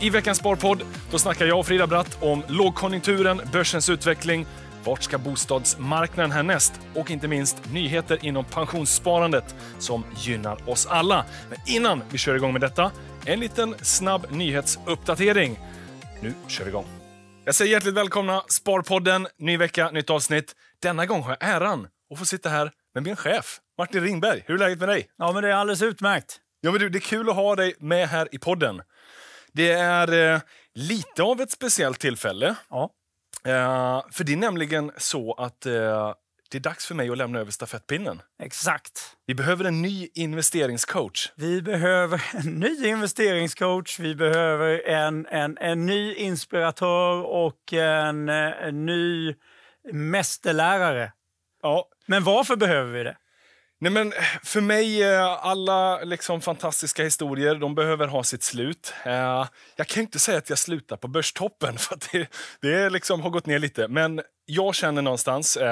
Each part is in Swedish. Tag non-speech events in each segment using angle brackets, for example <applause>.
I veckans Sparpodd då snackar jag och Frida Bratt om lågkonjunkturen, börsens utveckling, vart ska bostadsmarknaden härnäst och inte minst nyheter inom pensionssparandet som gynnar oss alla. Men innan vi kör igång med detta, en liten snabb nyhetsuppdatering. Nu kör vi igång. Jag säger hjärtligt välkomna Sparpodden, ny vecka, nytt avsnitt. Denna gång har jag äran att få sitta här med min chef Martin Ringberg. Hur är läget med dig? Ja, men det är alldeles utmärkt. Ja, men du, det är kul att ha dig med här i podden. Det är eh, lite av ett speciellt tillfälle. Ja. Eh, för det är nämligen så att eh, det är dags för mig att lämna över stafettpinnen. Exakt. Vi behöver en ny investeringscoach. Vi behöver en ny investeringscoach, vi behöver en, en, en ny inspiratör och en, eh, en ny mästerlärare. Ja. Men varför behöver vi det? Nej, men eh, för mig, eh, alla liksom fantastiska historier de behöver ha sitt slut. Eh, jag kan inte säga att jag slutar på börstoppen, <laughs> för det, det liksom har gått ner lite. Men jag känner någonstans, det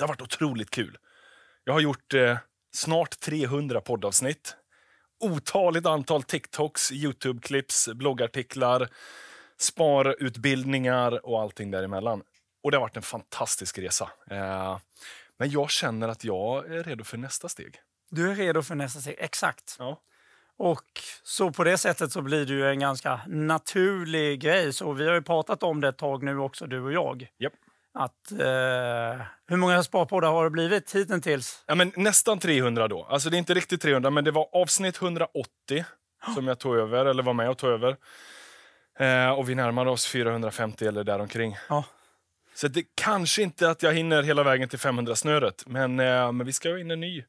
har varit otroligt kul. Jag har gjort snart 300 poddavsnitt. Otaligt antal TikToks, Youtube-klipps, bloggartiklar, sparutbildningar och allting däremellan. Och det har varit en fantastisk resa. Men jag känner att jag är redo för nästa steg. Du är redo för nästa steg, exakt. Ja. Och så på det sättet så blir det ju en ganska naturlig grej. Så vi har ju pratat om det ett tag nu också, du och jag. Yep. Att, eh, hur många sparpoddar har det blivit hittills? Ja, men nästan 300 då. Alltså det är inte riktigt 300, men det var avsnitt 180 <gasps> som jag tog över, eller var med och tog över. Eh, och vi närmade oss 450 eller däromkring. Ja. Så det kanske inte att jag hinner hela vägen till 500-snöret, men, eh, men vi ska ha in en ny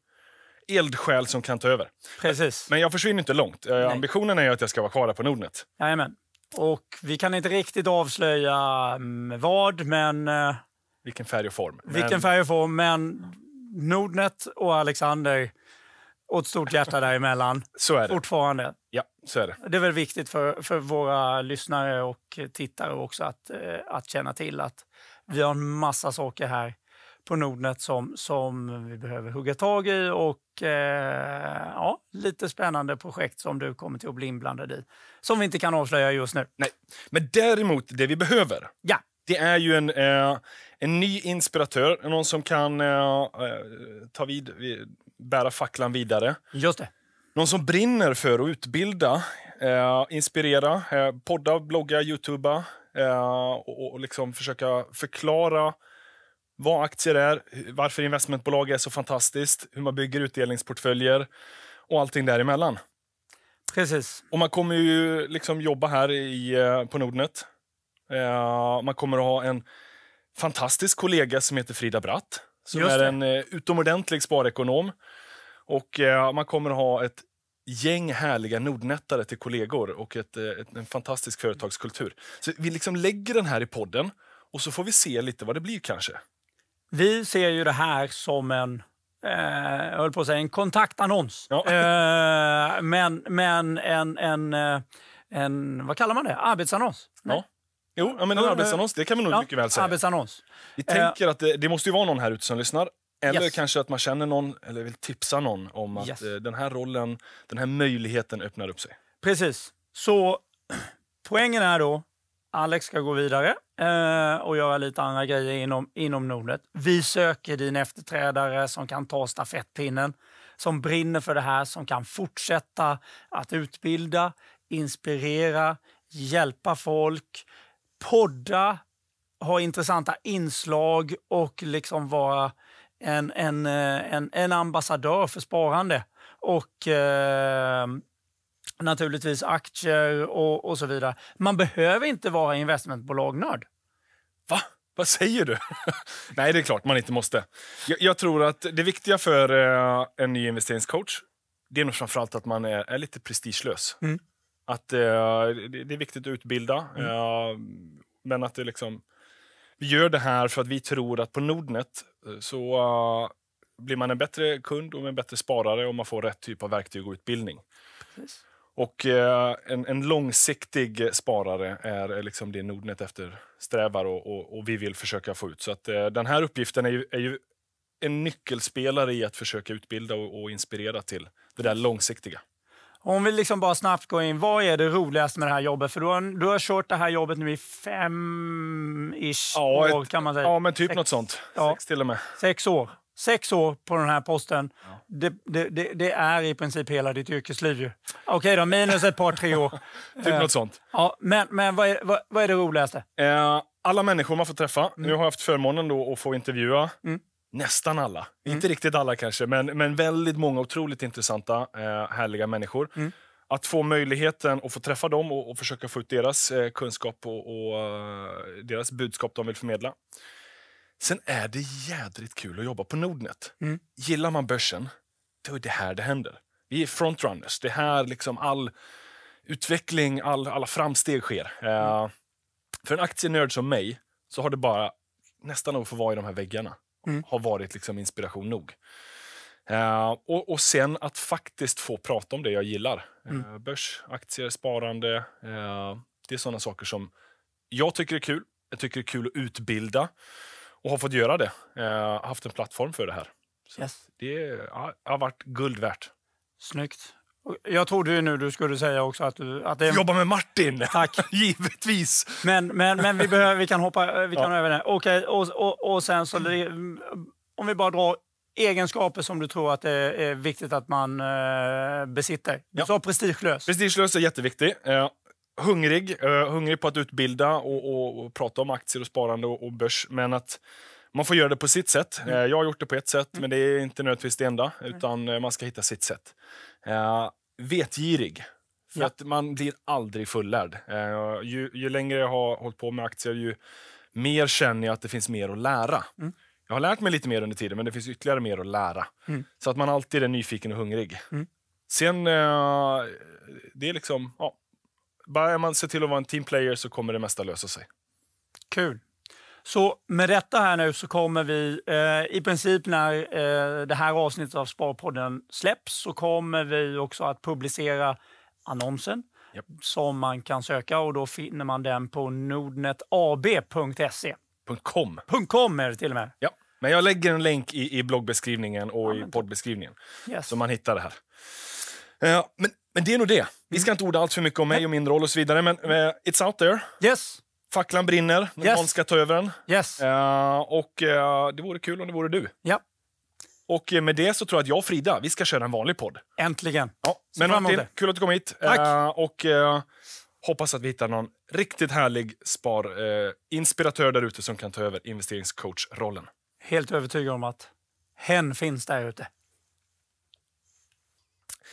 eldsjäl som kan ta över. Precis. Men jag försvinner inte långt. Eh, Nej. Ambitionen är att jag ska vara kvar på Nordnet. Jajamän. Och vi kan inte riktigt avslöja mm, vad, men... Eh, vilken färg och form. Vilken men... färg och form, men Nordnet och Alexander och ett stort hjärta däremellan. <laughs> så är det. Fortfarande. Ja, så är det. Det är väl viktigt för, för våra lyssnare och tittare också att, eh, att känna till att vi har en massa saker här på Nordnet som, som vi behöver hugga tag i och eh, ja, lite spännande projekt som du kommer till att bli inblandad i. Som vi inte kan avslöja just nu. Nej, men däremot det vi behöver. Ja. Det är ju en, eh, en ny inspiratör, någon som kan eh, eh ta vid, bära facklan vidare. Just det. Någon som brinner för att utbilda, eh, inspirera, eh, podda, blogga, youtuba, eh, och, och liksom försöka förklara vad aktier är, varför investmentbolag är så fantastiskt, hur man bygger utdelningsportföljer och allting däremellan. Precis. Och man kommer ju liksom jobba här i, eh, på Nordnet. Eh, man kommer att ha en fantastisk kollega som heter Frida Bratt som är en eh, utomordentlig sparekonom. Och eh, man kommer att ha ett gäng härliga nordnättare till kollegor och ett, eh, ett, en fantastisk företagskultur. Så vi liksom lägger den här i podden och så får vi se lite vad det blir kanske. Vi ser ju det här som en eh, jag höll på att säga en kontaktannons. Ja. Eh, men men en, en, eh, en, vad kallar man det? Arbetsannons? Ja. Jo, men en arbetsannons, det kan man nog ja, mycket väl säga. Arbetsannons. Vi eh, tänker att det, det, måste ju vara någon här ute som lyssnar eller yes. kanske att man känner någon eller vill tipsa någon om att yes. Eh, den här rollen, den här möjligheten öppnar upp sig. Precis. Så <clears throat> poängen är då, Alex ska gå vidare eh, och göra lite andra grejer inom, inom Nordnet. Vi söker din efterträdare som kan ta stafettpinnen, som brinner för det här, som kan fortsätta att utbilda, inspirera, hjälpa folk, podda, ha intressanta inslag och liksom vara en, en, eh, en, en ambassadör för sparande. Och eh, naturligtvis aktier och, och så vidare. Man behöver inte vara investmentbolagnörd. Va? Vad säger du? <laughs> Nej, det är klart man inte måste. Jag, jag tror att det viktiga för eh, en ny investeringscoach det är nog framförallt att man är, är lite prestigelös. Mm. Att, eh, det, det, är viktigt att utbilda, mm. Eh, men att det liksom vi gör det här för att vi tror att på Nordnet eh, så uh, blir man en bättre kund och en bättre sparare om man får rätt typ av verktyg och utbildning. Precis. Och uh, en, en, långsiktig sparare är liksom det Nordnet eftersträvar och, och, och vi vill försöka få ut. Så att uh, den här uppgiften är ju, är ju en nyckelspelare i att försöka utbilda och, och inspirera till det där långsiktiga. Om vi liksom bara snabbt går in, vad är det roligaste med det här jobbet? För du har, du har kört det här jobbet nu i fem-ish ja, år kan man säga. Ja, men typ Sex. något sånt. Ja. Sex till och med. Sex år. Sex år på den här posten. Ja. Det, det, det, det, är i princip hela ditt yrkesliv ju. Okej okay då, minus ett par, tre år. <laughs> typ eh, något sånt. Eh, ja, men men vad, är, vad, vad är det roligaste? Eh, alla människor man får träffa. Mm. Nu har jag haft förmånen då att få intervjua mm. Nästan alla. Mm. Inte riktigt alla kanske, men, men väldigt många otroligt intressanta, eh, härliga människor. Mm. Att få möjligheten att få träffa dem och, och försöka få ut deras eh, kunskap och, och uh, deras budskap de vill förmedla. Sen är det jädrigt kul att jobba på Nordnet. Mm. Gillar man börsen, då är det här det händer. Vi är frontrunners. Det är här liksom all utveckling, all, alla framsteg sker. Eh, mm. för en aktienörd som mig så har det bara nästan att få vara i de här väggarna mm. har varit liksom inspiration nog. Uh, och, och, sen att faktiskt få prata om det jag gillar. Eh, mm. Uh, börs, aktier, sparande. Uh, det är sådana saker som jag tycker är kul. Jag tycker det är kul att utbilda och har fått göra det. haft en plattform för det här. Yes. Det, är, har varit guld värt. Snyggt. Jag trodde ju nu du skulle säga också att du... Att det... Jobba med Martin! Tack. <laughs> Givetvis! Men, men, men vi, behöver, vi kan hoppa vi kan ja. över det. Okej, och, och, och sen så... Om vi bara drar egenskaper som du tror att det är viktigt att man eh, besitter. Du ja. sa prestigelös. Prestigelös är jätteviktig. Eh, hungrig. Eh, hungrig på att utbilda och, och, och, prata om aktier och sparande och, och börs. Men att man får göra det på sitt sätt. Mm. Eh, jag har gjort det på ett sätt, mm. men det är inte nödvändigtvis det enda. Mm. Utan eh, man ska hitta sitt sätt. Eh, vetgirig. För ja. att man blir aldrig fullärd. Ju, ju, längre jag har hållit på med aktier, ju mer känner jag att det finns mer att lära. Mm. Jag har lärt mig lite mer under tiden, men det finns ytterligare mer att lära. Mm. Så att man alltid är nyfiken och hungrig. Mm. Sen, det är liksom... Ja, bara man ser till att vara en teamplayer så kommer det mesta lösa sig. Kul. Så med detta här nu så kommer vi eh, i princip när eh, det här avsnittet av Sparpodden släpps så kommer vi också att publicera annonsen yep. som man kan söka och då finner man den på nordnetab.se. .com. .com är det till och med. Ja. Men jag lägger en länk i, i bloggbeskrivningen och ja, i poddbeskrivningen yes. så man hittar det här. Eh, men, men det är nog det. Vi ska mm. inte orda allt för mycket om mig och min roll och så vidare, men eh, it's out there. Yes. Facklan brinner, men yes. någon ska ta över den. Yes. Uh, och uh, det vore kul om det vore du. Ja. Och eh, med det så tror jag att jag och Frida, vi ska köra en vanlig podd. Äntligen! Ja. men Martin, kul att du kom hit. Tack. Uh, och hoppas att vi hittar någon riktigt härlig sparinspiratör där ute som kan ta över investeringscoach-rollen. Helt övertygad om att hen finns där ute.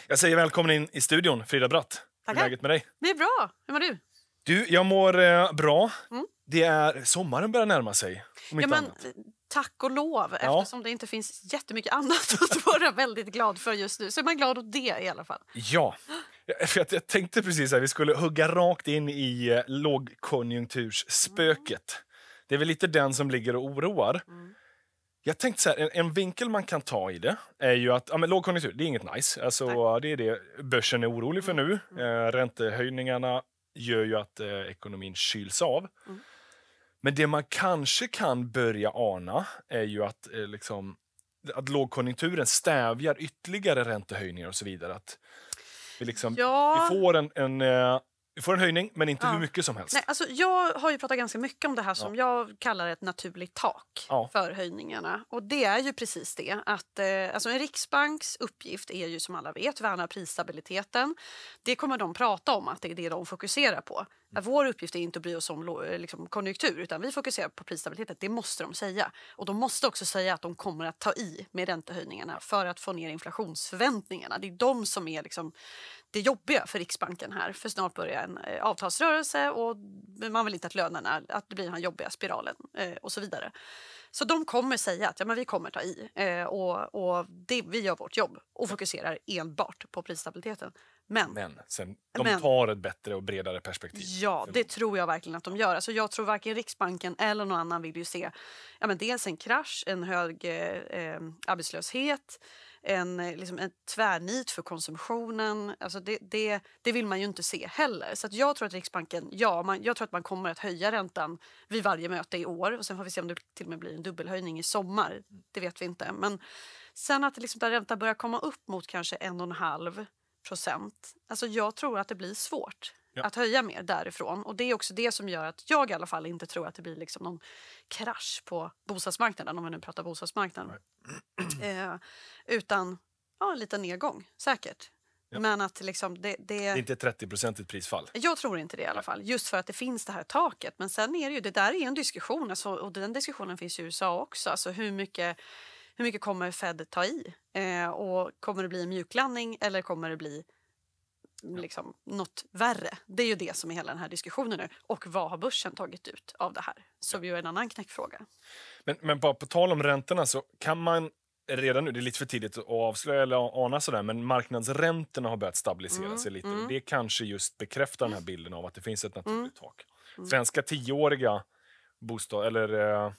Jag säger välkommen in i studion, Frida Bratt. Tackar. Hur är läget med dig? Det är bra. Hur mår du? Du, jag mår eh, bra. Mm. Det är, sommaren börjar närma sig. Om ja, men, Tack och lov, ja. eftersom det inte finns jättemycket annat <laughs> att vara väldigt glad för just nu. Så är man glad åt det i alla fall. Ja. jag, <gasps> jag tänkte precis att vi skulle hugga rakt in i eh, lågkonjunktursspöket. Mm. Det är väl lite den som ligger och oroar. Mm. Jag tänkte så här, en, en, vinkel man kan ta i det är ju att ja, men lågkonjunktur, det är inget nice. Alltså, det är det börsen är orolig för mm. nu. Mm. Eh, räntehöjningarna gör ju att eh, ekonomin kyls av. Mm. Men det man kanske kan börja ana är ju att, eh, liksom, att lågkonjunkturen stävjar ytterligare räntehöjningar och så vidare. Att vi, liksom, ja. vi får en, en eh, du får en höjning, men inte ja. hur mycket som helst. Nej, alltså jag har ju pratat ganska mycket om det här som ja. jag kallar ett naturligt tak ja. för höjningarna. Och det är ju precis det. Att, eh, alltså en riksbanks uppgift är ju som alla vet att värna prisstabiliteten. Det kommer de prata om att det är det de fokuserar på. Vår uppgift är inte att bry oss om eh, liksom, konjunktur utan vi fokuserar på prisstabilitet. Det måste de säga. Och de måste också säga att de kommer att ta i med räntehöjningarna för att få ner inflationsförväntningarna. Det är de som är liksom, det jobbiga för Riksbanken här. För snart börjar en eh, avtalsrörelse och man vill inte att lönerna, att det blir den här jobbiga spiralen eh, och så vidare. Så de kommer säga att ja, men vi kommer ta i eh, och, och det, vi gör vårt jobb och fokuserar enbart på prisstabiliteten. Men, men sen, de men, tar ett bättre och bredare perspektiv. Ja, det tror jag verkligen att de gör. Alltså, jag tror varken Riksbanken eller någon annan vill ju se ja, men dels en krasch, en hög eh, eh arbetslöshet, en, eh, liksom, en tvärnit för konsumtionen. Alltså, det, det, det, vill man ju inte se heller. Så jag tror att Riksbanken, ja, man, jag tror att man kommer att höja räntan vid varje möte i år. Och Sen får vi se om det till och med blir en dubbelhöjning i sommar. Mm. Det vet vi inte. Men sen att liksom, räntan börjar komma upp mot kanske en och en halv procent. Alltså jag tror att det blir svårt ja. att höja mer därifrån. Och Det är också det som gör att jag i alla fall inte tror att det blir liksom någon krasch på bostadsmarknaden, om vi nu pratar bostadsmarknaden. <clears throat> Eh, utan ja, en liten nedgång, säkert. Ja. Men att liksom det, det... det är inte ett 30-procentigt prisfall? Jag tror inte det i alla fall. Just för att det finns det här taket. Men sen är det ju, det där är en diskussion alltså, och den diskussionen finns i USA också. Alltså hur mycket hur mycket kommer Fed ta i? Eh, och kommer det bli mjuklandning eller kommer det bli liksom, något värre? Det är ju det som är hela den här diskussionen nu. Och vad har börsen tagit ut av det här? Som ju är en annan knäckfråga. Men, men bara på tal om räntorna så kan man redan nu, det är lite för tidigt att avslöja eller ana sådär, men marknadsräntorna har börjat stabilisera mm, sig lite. Mm. Det kanske just bekräftar den här bilden av att det finns ett mm. naturligt mm. tak. Svenska tioåriga bostad, eller, eh,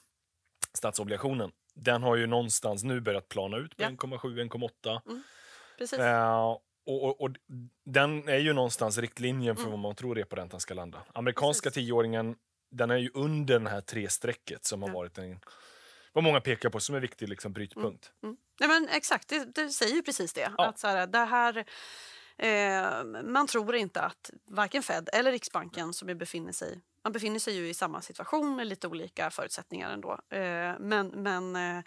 statsobligationen den har ju någonstans nu börjat plana ut på ja. 1,7, 1,8. Mm. Precis. Eh, och, och, och, den är ju någonstans riktlinjen för mm. vad man tror reporäntan ska landa. Amerikanska Precis. tioåringen, den är ju under det här tre-strecket som ja. har varit en vad många pekar på som en viktig liksom, brytpunkt. Mm. Mm. Nej, men exakt, det, det säger ju precis det. Ja. Att så här, det här, eh, man tror inte att varken Fed eller Riksbanken, som befinner sig man befinner sig ju i samma situation med lite olika förutsättningar ändå. Eh, men men eh,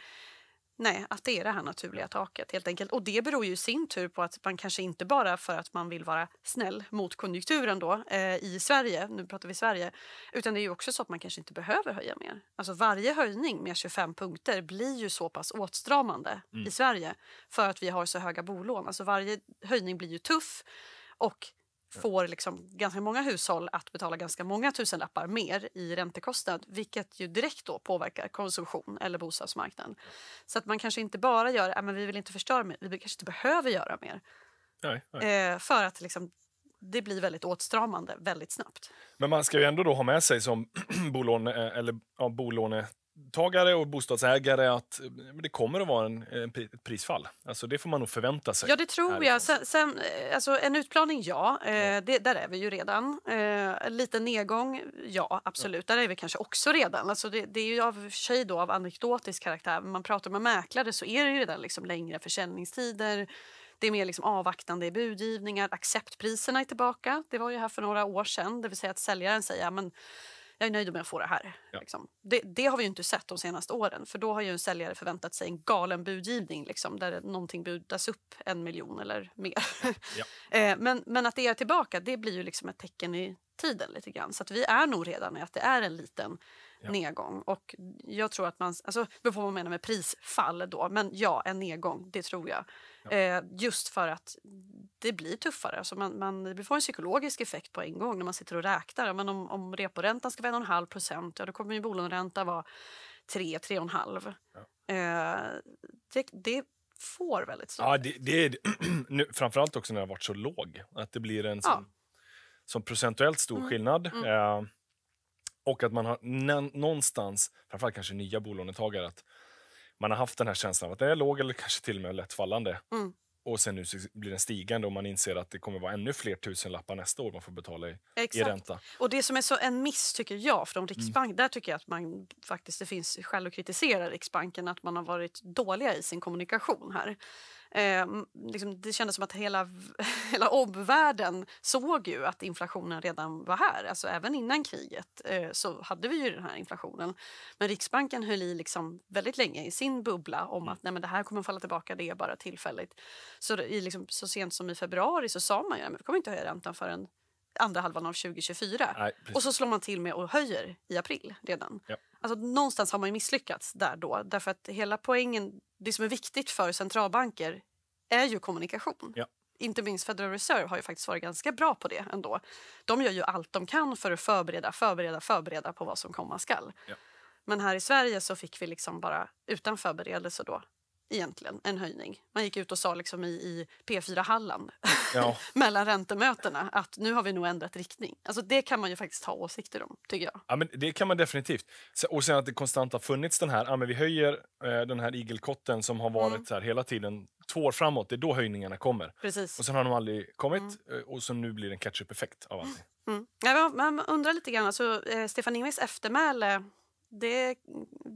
nej, att det är det här naturliga taket helt enkelt. Och det beror ju i sin tur på att man kanske inte bara för att man vill vara snäll mot konjunkturen då eh, i Sverige, nu pratar vi Sverige, utan det är ju också så att man kanske inte behöver höja mer. Alltså varje höjning med 25 punkter blir ju så pass åtstramande mm. i Sverige för att vi har så höga bolån. Alltså varje höjning blir ju tuff och får liksom ganska många hushåll att betala ganska många tusenlappar mer i räntekostnad vilket ju direkt då påverkar konsumtion eller bostadsmarknaden. Så att man kanske inte bara gör att äh, vi vill inte förstöra mer, vi kanske inte behöver göra mer. Nej, nej. Eh, för att liksom, det blir väldigt åtstramande väldigt snabbt. Men man ska ju ändå då ha med sig som <clears throat> bolåne, eh, eller, ja, bolåne Företagare och bostadsägare att eh, det kommer att vara en, en prisfall. Alltså det får man nog förvänta sig. Ja, det tror härifrån. jag. Sen, sen, eh, alltså en utplaning, ja. Eh, ja. Det, där är vi ju redan. Eh, liten nedgång, ja, absolut. Ja. Där är vi kanske också redan. Alltså det, det är ju av sig då av anekdotisk karaktär. När man pratar med mäklare så är det ju redan liksom längre försäljningstider. Det är mer liksom avvaktande i budgivningar. Acceptpriserna är tillbaka. Det var ju här för några år sedan. Det vill säga att säljaren säger men jag är nöjd om jag får det här. Ja. Liksom. Det, det, har vi ju inte sett de senaste åren för då har ju en säljare förväntat sig en galen budgivning liksom, där någonting budas upp en miljon eller mer. <laughs> Ja. Eh, men, men, att det är tillbaka det blir ju liksom ett tecken i tiden lite grann. Så att vi är nog redan i att det är en liten ja. nedgång. Och jag tror att man, alltså beror på vad man menar med prisfall då, men ja, en nedgång, det tror jag. Ja. Eh, just för att det blir tuffare. Alltså man, man, det får en psykologisk effekt på en gång när man sitter och räknar. Men om, om reporäntan ska vara 1,5 procent, ja då kommer ju bolåneränta vara 3-3,5. Ja. Eh, det, det får väldigt stor Ja, det, det är, <clears throat> nu, framförallt också när den har varit så låg. Att det blir en sån, ja. sån procentuellt stor mm. skillnad. Mm. Eh, och att man har någonstans, framförallt kanske nya bolånetagare, att man har haft den här känslan av att den är låg eller kanske till och med lätt fallande. Mm. Och sen nu blir den stigande och man inser att det kommer vara ännu fler tusenlappar nästa år man får betala i, Exakt. i ränta. Och det som är så en miss tycker jag från mm. Riksbank, mm. där tycker jag att man faktiskt det finns skäl att kritisera Riksbanken att man har varit dåliga i sin kommunikation här. Eh, liksom, det kändes som att hela, <laughs> hela omvärlden såg ju att inflationen redan var här. Alltså även innan kriget eh, så hade vi ju den här inflationen. Men Riksbanken höll i liksom väldigt länge i sin bubbla om att mm. nej, men det här kommer falla tillbaka, det är bara tillfälligt. Så, i, liksom, så sent som i februari så sa man ju att vi kommer inte höja räntan förrän andra halvan av 2024. Nej, och så slår man till med och höjer i april redan. Ja. Alltså, någonstans har man misslyckats där då. Därför att hela poängen, det som är viktigt för centralbanker är ju kommunikation. Ja. Inte minst Federal Reserve har ju faktiskt varit ganska bra på det ändå. De gör ju allt de kan för att förbereda, förbereda, förbereda på vad som komma skall. Ja. Men här i Sverige så fick vi liksom bara utan förberedelse då egentligen, en höjning. Man gick ut och sa liksom i, i P4 Halland ja. <laughs> mellan räntemötena att nu har vi nog ändrat riktning. Alltså det kan man ju faktiskt ha åsikter om, tycker jag. Ja, men det kan man definitivt. Och sen att det konstant har funnits den här, ja, men vi höjer eh, den här igelkotten som har varit mm. här hela tiden, två år framåt, det är då höjningarna kommer. Precis. Och sen har de aldrig kommit mm. Eh, och så nu blir det en catch-up-effekt av allting. Mm. mm. Ja, man undrar lite grann, alltså, eh, Stefan Ingves eftermäle det,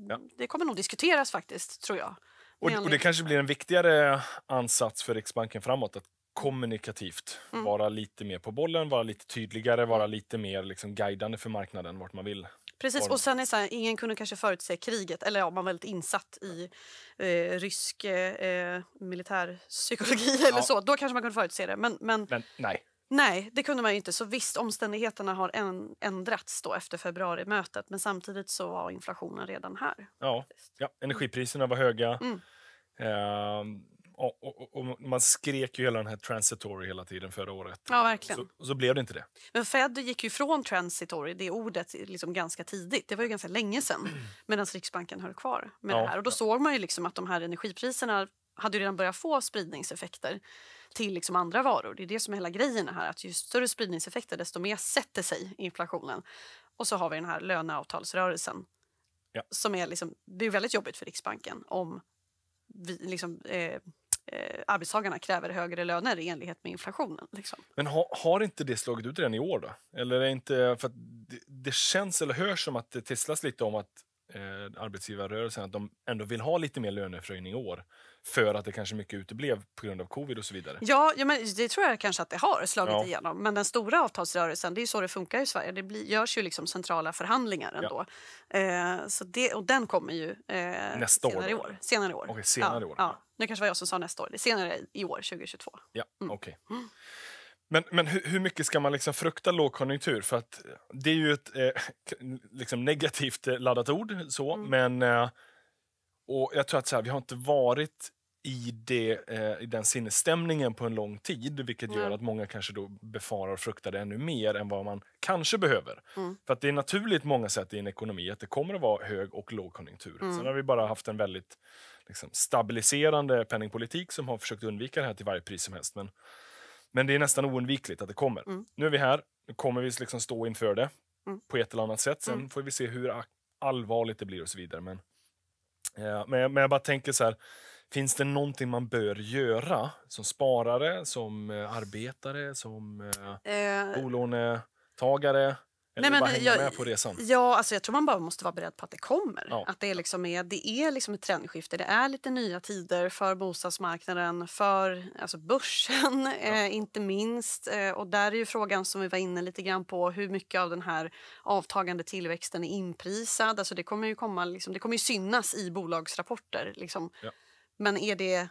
ja. det kommer nog diskuteras faktiskt, tror jag. Och, och, det kanske blir en viktigare ansats för Riksbanken framåt, att kommunikativt mm. vara lite mer på bollen, vara lite tydligare, vara lite mer liksom guidande för marknaden vart man vill. Precis, och sen är så här, ingen kunde kanske förutse kriget, eller ja, man var väldigt insatt i eh, rysk eh, eh militärpsykologi <laughs> eller ja. så, då kanske man kunde förutse det. Men, men, men nej. Nej, det kunde man inte. Så visst, omständigheterna har ändrats då efter februarimötet men samtidigt så var inflationen redan här. Ja, ja mm. energipriserna var höga. Mm. Ehm, och, och, och, man skrek ju hela den här transitory hela tiden förra året. Ja, verkligen. Så, så blev det inte det. Men Fed gick ju från transitory, det ordet, liksom ganska tidigt. Det var ju ganska länge sedan, <clears throat> medan Riksbanken höll kvar med ja, det här. Och då ja. såg man ju liksom att de här energipriserna hade redan börjat få spridningseffekter till liksom andra varor. Det är det som är hela grejen här, att ju större spridningseffekter desto mer sätter sig inflationen. Och så har vi den här löneavtalsrörelsen ja. som är liksom, blir väldigt jobbigt för Riksbanken om vi, liksom, eh, eh, arbetstagarna kräver högre löner i enlighet med inflationen. Liksom. Men ha, har inte det slagit ut redan i år? då? Eller inte, för det, det, känns eller hörs som att det tisslas lite om att eh, arbetsgivarrörelsen att de ändå vill ha lite mer löneförhöjning i år för att det kanske mycket uteblev på grund av covid och så vidare. Ja, ja men det tror jag kanske att det har slagit ja. igenom. Men den stora avtalsrörelsen, det är så det funkar i Sverige. Det blir, görs ju liksom centrala förhandlingar ändå. Ja. Eh, så det, och den kommer ju eh, Nästa senare år, i år. Senare i år. Okay, senare ja, år. Ja. Nu kanske var jag som sa nästa år. Det är senare i år, 2022. Ja, mm. okej. Okay. Mm. Men, men hur, hur, mycket ska man liksom frukta lågkonjunktur? För att eh, det är ju ett eh, <laughs> liksom negativt eh, laddat ord. så, mm. men eh, och jag tror att så här, Vi har inte varit i, det, eh, i den sinnesstämningen på en lång tid vilket mm. gör att många kanske då befarar och fruktar det ännu mer än vad man kanske behöver. Mm. För att Det är naturligt många sätt i en ekonomi att det kommer att vara hög och lågkonjunktur. Mm. Sen har vi bara haft en väldigt liksom, stabiliserande penningpolitik som har försökt undvika det här till varje pris som helst. Men men det är nästan oundvikligt att det kommer. Mm. Nu är vi här, nu kommer vi liksom stå inför det mm. på ett eller annat sätt. Sen mm. får vi se hur allvarligt det blir och så vidare. Men, eh, men, jag, men jag bara tänker så här, finns det någonting man bör göra som sparare, som eh, arbetare, som eh, eh bolånetagare? Eller Nej, men, bara hänga jag, med på resan? Ja, alltså jag tror man bara måste vara beredd på att det kommer. Ja. Att det, liksom är, det är liksom ett trendskifte. Det är lite nya tider för bostadsmarknaden, för alltså börsen ja. eh, inte minst. Eh, och där är ju frågan som vi var inne lite grann på hur mycket av den här avtagande tillväxten är inprisad. Alltså det kommer ju komma, liksom, det kommer synas i bolagsrapporter. Liksom. Ja. Men är det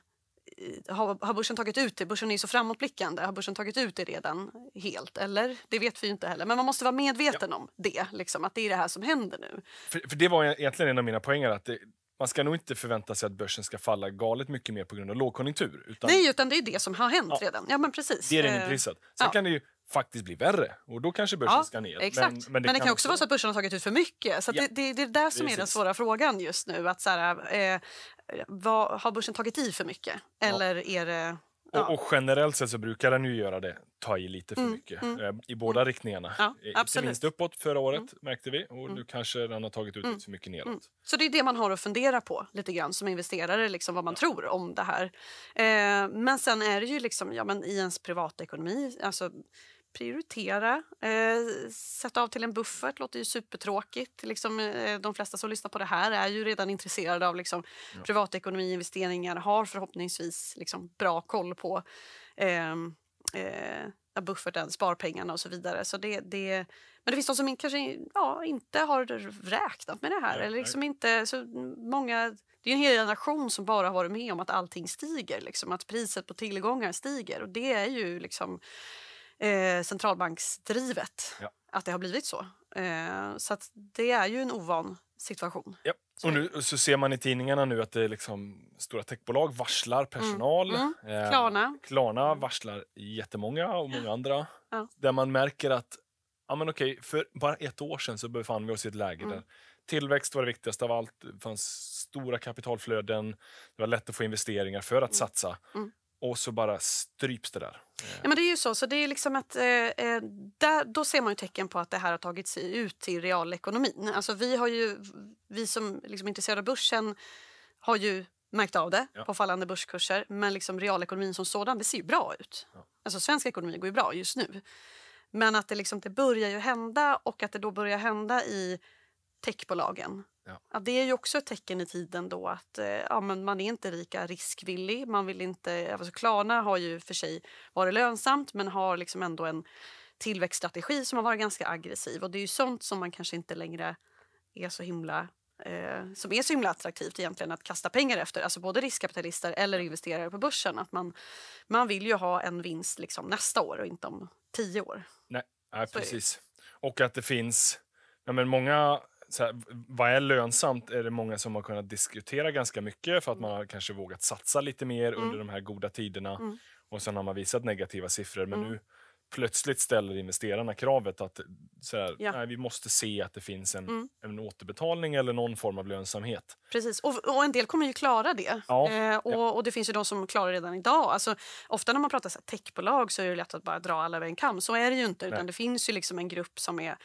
Eh, har, har börsen tagit ut det? Börsen är ju så framåtblickande. Har börsen tagit ut det redan helt? Eller? Det vet vi inte heller. Men man måste vara medveten ja. om det, liksom, att det är det här som händer nu. För, för det var e-, egentligen en av mina poänger. att det, man ska nog inte förvänta sig att börsen ska falla galet mycket mer på grund av lågkonjunktur. Utan... Nej, utan det är det som har hänt ja. redan. Ja, men precis. Det är den inprisat. Eh, Sen ja. kan det ju faktiskt bli värre och då kanske börsen ja, ska ner. Exakt. Men, men, det, men det kan också vara så att börsen har tagit ut för mycket. Så ja. det, det, det, är det som Precis. är den svåra frågan just nu. Att så här, eh, vad, har börsen tagit i för mycket? Eller ja. är det... Ja. Och, och, generellt sett så brukar den ju göra det, ta i lite för mm, mycket mm, eh, i båda mm. riktningarna. Ja, Inte minst uppåt förra mm. året märkte vi och mm. nu kanske den har tagit ut mm. lite för mycket neråt. Så det är det man har att fundera på lite grann som investerare, liksom vad man ja. tror om det här. Eh, men sen är det ju liksom, ja men i ens privatekonomi, alltså prioritera. Eh, sätta av till en buffert låter ju supertråkigt. Liksom, eh, de flesta som lyssnar på det här är ju redan intresserade av liksom, ja. privatekonomi, investeringar, har förhoppningsvis liksom, bra koll på ehm, eh, eh, bufferten, sparpengarna och så vidare. Så det, det, men det finns de som kanske ja, inte har räknat med det här. Nej, eller liksom inte, så många, det är en hel generation som bara har varit med om att allting stiger, liksom, att priset på tillgångar stiger. Och det är ju liksom eh, centralbanksdrivet. Ja. Att det har blivit så. Eh, så det är ju en ovan situation. Ja. Och nu så ser man i tidningarna nu att det är liksom stora techbolag varslar mm. personal. Mm. Mm. Klarna. Eh, Klarna varslar jättemånga och många andra. Ja. Där man märker att ja, men okej, för bara ett år sedan så befann vi oss i ett läge mm. där tillväxt var det viktigaste av allt. Det fanns stora kapitalflöden. Det var lätt att få investeringar för att mm. satsa. Mm och så bara stryps det där. Ja, men det är ju så. så det är liksom att, eh, eh, där, då ser man ju tecken på att det här har tagit sig ut till realekonomin. Alltså vi, har ju, vi som liksom är intresserade av börsen har ju märkt av det ja. på fallande börskurser. Men liksom realekonomin som sådan, det ser ju bra ut. Ja. Alltså svensk ekonomi går ju bra just nu. Men att det, liksom, det börjar ju hända och att det då börjar hända i techbolagen Ja. ja. det är ju också ett tecken i tiden då att eh, ja, men man är inte lika riskvillig. Man vill inte, alltså Klarna har ju för sig varit lönsamt men har liksom ändå en tillväxtstrategi som har varit ganska aggressiv. Och Det är ju sånt som man kanske inte längre är så himla eh, som är så himla attraktivt egentligen att kasta pengar efter. Alltså både riskkapitalister eller investerare på börsen. Att man, man vill ju ha en vinst liksom nästa år och inte om tio år. Nej, nej precis. Och att det finns... Ja, men många så här, vad är lönsamt är det många som har kunnat diskutera ganska mycket för att man har kanske vågat satsa lite mer mm. under de här goda tiderna mm. och sen har man visat negativa siffror. Men mm. nu plötsligt ställer investerarna kravet att så här, ja. nej, vi måste se att det finns en, mm. en återbetalning eller någon form av lönsamhet. Precis, och, och en del kommer ju klara det. Ja. Eh, och, ja. och, det finns ju de som klarar det redan idag. Alltså, ofta när man pratar så här, techbolag så är det lätt att bara dra alla över en kam. Så är det ju inte, utan nej. det finns ju liksom en grupp som är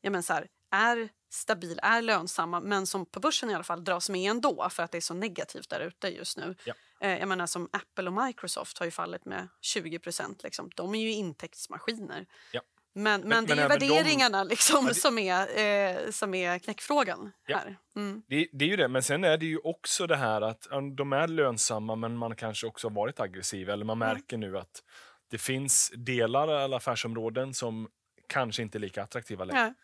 ja, men så här, är stabil, är lönsamma men som på börsen i alla fall dras med ändå för att det är så negativt där ute just nu. Ja. Eh, jag menar som Apple och Microsoft har ju fallit med 20 procent. Liksom. De är ju intäktsmaskiner. Ja. Men, men, men, det är värderingarna de... liksom, ja, det... som, är, eh, som är knäckfrågan. Ja. Här. Mm. Det, det, är ju det, men sen är det ju också det här att de är lönsamma men man kanske också har varit aggressiv eller man märker mm. nu att det finns delar eller affärsområden som kanske inte är lika attraktiva längre. Ja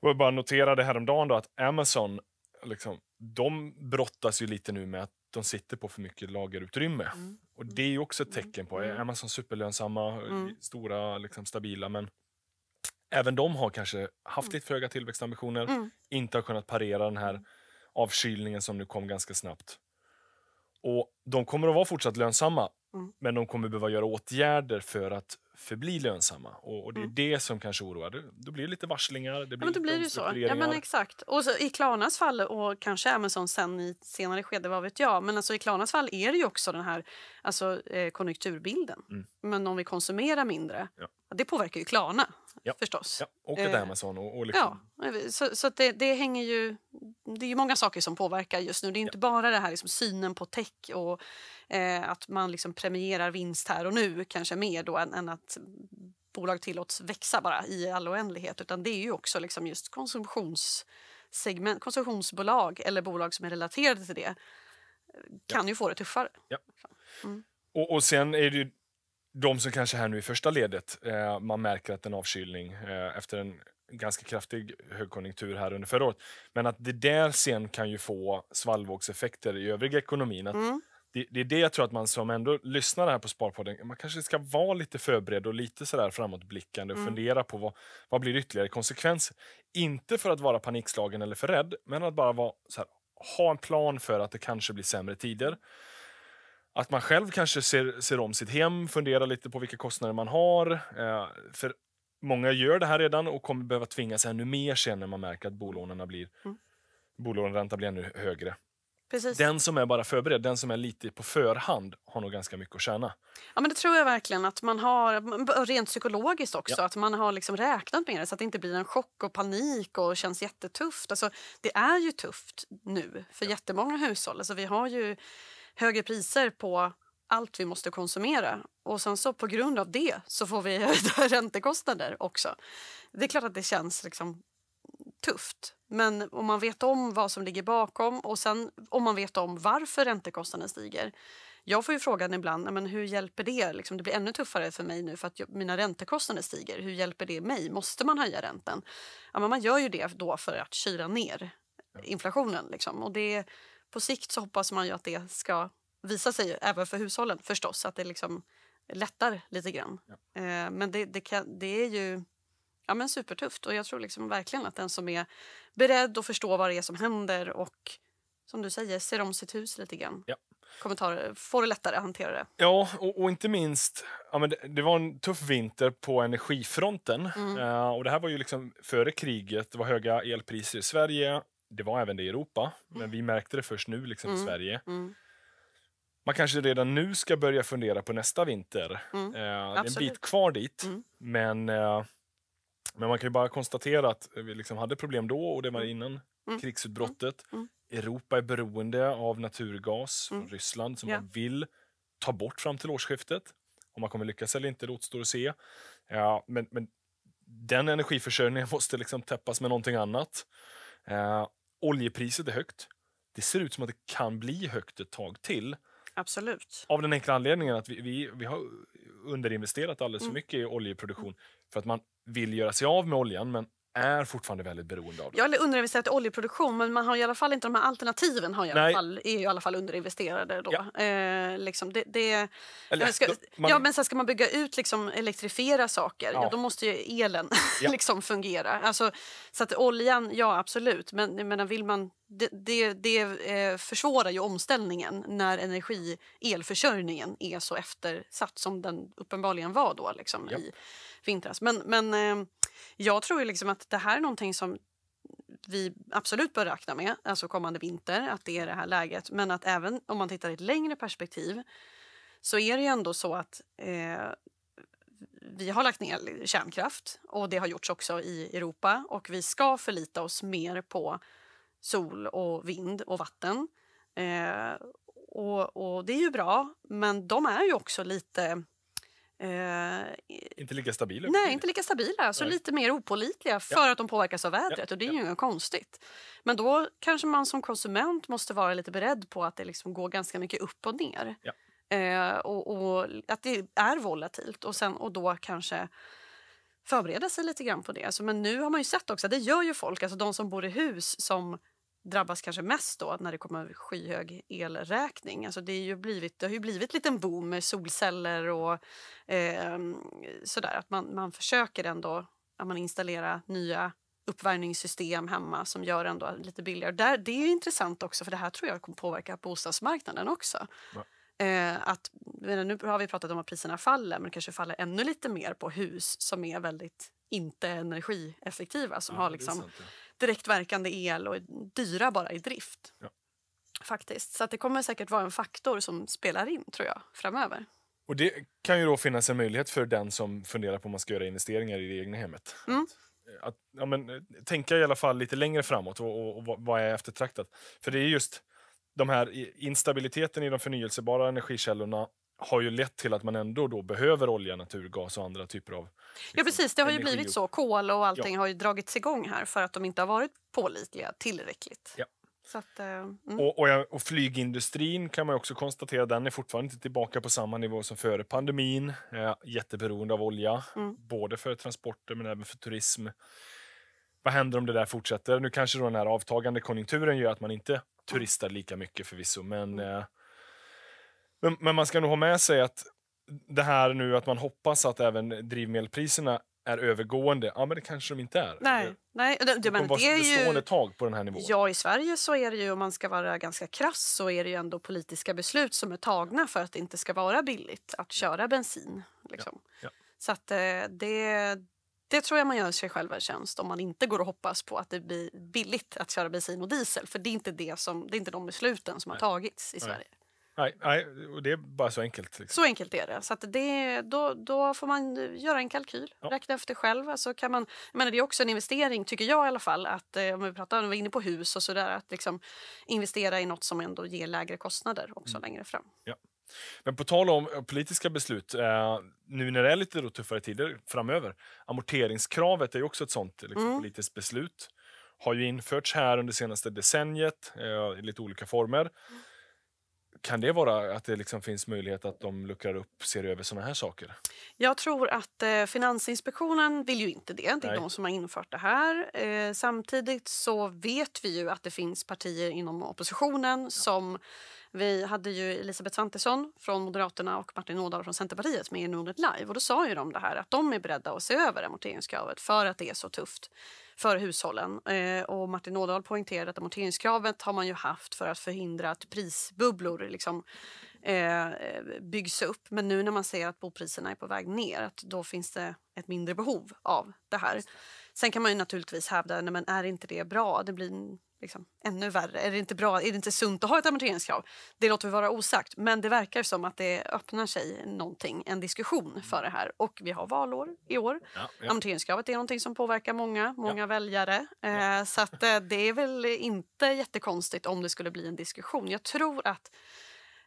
jag bara noterade häromdagen då att Amazon, liksom, de brottas ju lite nu med att de sitter på för mycket lagerutrymme. Mm. Och det är också ett mm. tecken på, mm. är Amazon superlönsamma, mm. stora, liksom, stabila, men även de har kanske haft mm. lite för höga tillväxtambitioner, mm. inte har kunnat parera den här avkylningen som nu kom ganska snabbt. Och De kommer att vara fortsatt lönsamma, mm. men de kommer behöva göra åtgärder för att förbli lönsamma. Och, och det är mm. det som kanske oroar. Då, blir det lite varslingar, det blir, ja, blir det så. Ja, men exakt. Och så, i Klarnas fall, och kanske Amazon sen i senare skede, vad vet jag. Men alltså, i Klarnas fall är det ju också den här alltså, eh, konjunkturbilden. Mm. Men om vi konsumerar mindre, ja. det påverkar ju Klarna ja. förstås. Ja. Och eh, Amazon. Och, och liksom. Ja, så, så det, det hänger ju det är ju många saker som påverkar just nu. Det är inte ja. bara det här liksom synen på tech och eh, att man liksom premierar vinst här och nu kanske mer då än, än att bolag tillåts växa bara i all oändlighet utan det är ju också liksom just konsumtionssegment, konsumtionsbolag eller bolag som är relaterade till det eh, kan ja. ju få det tuffare. Ja. Liksom. Mm. Och, och sen är det ju de som kanske här nu i första ledet, eh, man märker att en avkylning eh, efter en ganska kraftig högkonjunktur här under förra året. Men att det där sen kan ju få svallvågseffekter i övriga ekonomin. Mm. Det, det, är det jag tror att man som ändå lyssnar här på Sparpodden, man kanske ska vara lite förberedd och lite sådär framåtblickande och mm. fundera på vad, vad blir ytterligare konsekvenser. Inte för att vara panikslagen eller för rädd, men att bara vara, här, ha en plan för att det kanske blir sämre tider. Att man själv kanske ser, ser om sitt hem, funderar lite på vilka kostnader man har. Eh, för många gör det här redan och kommer behöva tvingas ännu mer sen när man märker att bolånen blir, mm. bolåneräntan blir ännu högre. Precis. Den som är bara förberedd, den som är lite på förhand, har nog ganska mycket att tjäna. Ja, men det tror jag verkligen. att man har, Rent psykologiskt också, ja. att man har liksom räknat med det så att det inte blir en chock och panik och känns jättetufft. Alltså, det är ju tufft nu för ja. jättemånga hushåll. Alltså, vi har ju högre priser på allt vi måste konsumera. Och sen så på grund av det så får vi <laughs> räntekostnader också. Det är klart att det känns liksom tufft. Men om man vet om vad som ligger bakom och sen om man vet om varför räntekostnaden stiger. Jag får ju frågan ibland men hur hjälper det? Liksom, det blir ännu tuffare för mig nu för att mina räntekostnader stiger. Hur hjälper det mig? Måste man höja räntan? Ja, men man gör ju det då för att kyla ner inflationen. Liksom. Och det, på sikt så hoppas man ju att det ska visar sig även för hushållen förstås att det liksom lättar lite grann. Ja. Eh, men det, det, kan, det är ju ja, men supertufft och jag tror liksom verkligen att den som är beredd att förstå vad det är som händer och som du säger, ser om sitt hus lite grann. Ja. Kommentarer, får det lättare att hantera det. Ja, och, och inte minst, ja, men det, det, var en tuff vinter på energifronten. Mm. Uh, och det här var ju liksom före kriget, det var höga elpriser i Sverige. Det var även det i Europa, mm. men vi märkte det först nu liksom mm. i Sverige. Mm man kanske redan nu ska börja fundera på nästa vinter. Mm. Eh, en bit kvar dit, mm. men, eh, men man kan ju bara konstatera att vi liksom hade problem då och det var mm. innan mm. krigsutbrottet. Mm. Mm. Europa är beroende av naturgas från Ryssland som yeah. man vill ta bort fram till årsskiftet. Om man kommer lyckas eller inte, det återstår att se. Ja, men, men den energiförsörjningen <laughs> måste liksom täppas med någonting annat. Eh, oljepriset är högt. Det ser ut som att det kan bli högt ett tag till. Absolut. Av den enkla anledningen att vi, vi, vi har underinvesterat alldeles för mm. mycket i oljeproduktion för att man vill göra sig av med oljan men är fortfarande väldigt beroende av det. Jag underinvesterat i oljeproduktion men man har i alla fall inte de här alternativen har i alla fall, är i alla fall underinvesterade. Då. Ja. Eh, liksom det, det, Eller, ska, man, ja, men sen ska man bygga ut, liksom, elektrifiera saker, ja. Ja, då måste ju elen <laughs> <laughs> liksom fungera. Alltså, så att oljan, ja absolut, men menar, vill man det, det, det, eh, försvårar ju omställningen när energi, elförsörjningen är så eftersatt som den uppenbarligen var då liksom, yep. i vintras. Men, men eh, jag tror ju liksom att det här är någonting som vi absolut bör räkna med, alltså kommande vinter, att det är det här läget. Men att även om man tittar i ett längre perspektiv så är det ju ändå så att eh, vi har lagt ner kärnkraft och det har gjorts också i Europa och vi ska förlita oss mer på sol och vind och vatten. Eh, och, och, det är ju bra, men de är ju också lite Eh, inte lika stabila? Nej, inte lika stabila. Så alltså nej. lite mer opålitliga. för ja. att de påverkas av vädret. Ja. Och det är ju inget konstigt. Men då kanske man som konsument måste vara lite beredd på att det liksom går ganska mycket upp och ner. Eh, och, och, att det är volatilt. Och, sen, och då kanske förbereda sig lite grann på det. Alltså, men nu har man ju sett också, det gör ju folk, alltså de som bor i hus som drabbas kanske mest då när det kommer skyhög elräkning. Alltså det, är ju blivit, det har ju blivit en liten boom med solceller och eh, sådär. Att man, man försöker ändå att man installera nya uppvärmningssystem hemma som gör ändå lite billigare. Där, det är intressant också för det här tror jag kommer påverka bostadsmarknaden också. Eh, att, nu har vi pratat om att priserna faller men det kanske faller ännu lite mer på hus som är väldigt inte energieffektiva som ja, har liksom sant, ja direktverkande el och är dyra bara i drift. Ja. Faktiskt. Så det kommer säkert vara en faktor som spelar in tror jag framöver. Och Det kan ju då finnas en möjlighet för den som funderar på om man ska göra investeringar i det egna hemmet. Mm. Att, att ja, men, eh, tänka i alla fall lite längre framåt och, och, och vad är eftertraktat. För det är just de här instabiliteten i de förnyelsebara energikällorna har ju lett till att man ändå då behöver olja, naturgas och andra typer av... Liksom, ja precis, det har ju blivit så. Kol och allting ja. har ju dragits igång här för att de inte har varit pålitliga tillräckligt. Ja. Att, eh, mm. och, och, och, flygindustrin kan man också konstatera, den är fortfarande inte tillbaka på samma nivå som före pandemin. Eh, jätteberoende av olja, mm. både för transporter men även för turism. Vad händer om det där fortsätter? Nu kanske då den här avtagande konjunkturen gör att man inte turistar lika mycket förvisso, men mm. eh, men, men, man ska nog ha med sig att det här nu att man hoppas att även drivmedelspriserna är övergående. Ja, men det kanske de inte är. Nej, nej. Det, det, men det är ju... ett tag på den här nivån. Ja, i Sverige så är det ju, om man ska vara ganska krass, så är det ju ändå politiska beslut som är tagna för att det inte ska vara billigt att köra bensin. Liksom. Ja, ja. Så att eh, det, det tror jag man gör sig själv en tjänst om man inte går och hoppas på att det blir billigt att köra bensin och diesel. För det är inte, det som, det är inte de besluten som Nej. har tagits i Sverige. Nej, nej, och det är bara så enkelt. Liksom. Så enkelt är det. Så att det då, då får man göra en kalkyl, ja. räkna efter själv. Alltså kan man, jag menar, det är också en investering, tycker jag i alla fall, att eh, om vi pratar om, inne på hus och sådär, att liksom investera i något som ändå ger lägre kostnader också mm. längre fram. Ja. Men på tal om eh, politiska beslut, eh, nu när det är lite tuffare tider framöver, amorteringskravet är också ett sånt liksom, mm. politiskt beslut. Har ju införts här under senaste decenniet i lite olika former. Mm. Kan det vara att det liksom finns möjlighet att de luckrar upp ser över såna här saker? Jag tror att eh, Finansinspektionen vill ju inte det. Det är Nej. de som har infört det här. Eh, samtidigt så vet vi ju att det finns partier inom oppositionen ja. som vi hade ju Elisabeth Svantesson från Moderaterna och Martin Ådahl från Centerpartiet med i Nordnet Live och då sa ju de det här att de är beredda att se över amorteringskravet för att det är så tufft för hushållen. Eh, och Martin Ådahl poängterade att amorteringskravet har man ju haft för att förhindra att prisbubblor liksom, eh, byggs upp. Men nu när man ser att bopriserna är på väg ner, att då finns det ett mindre behov av det här. Sen kan man ju naturligtvis hävda, att är inte det bra? Det blir liksom, ännu värre? Är det inte bra? Är det inte sunt att ha ett amorteringskrav? Det låter vi vara osagt, men det verkar som att det öppnar sig någonting, en diskussion mm. för det här. Och vi har valår i år. Ja, ja. Amorteringskravet är någonting som påverkar många, många ja. väljare. Eh, så att, eh, det är väl inte jättekonstigt om det skulle bli en diskussion. Jag tror att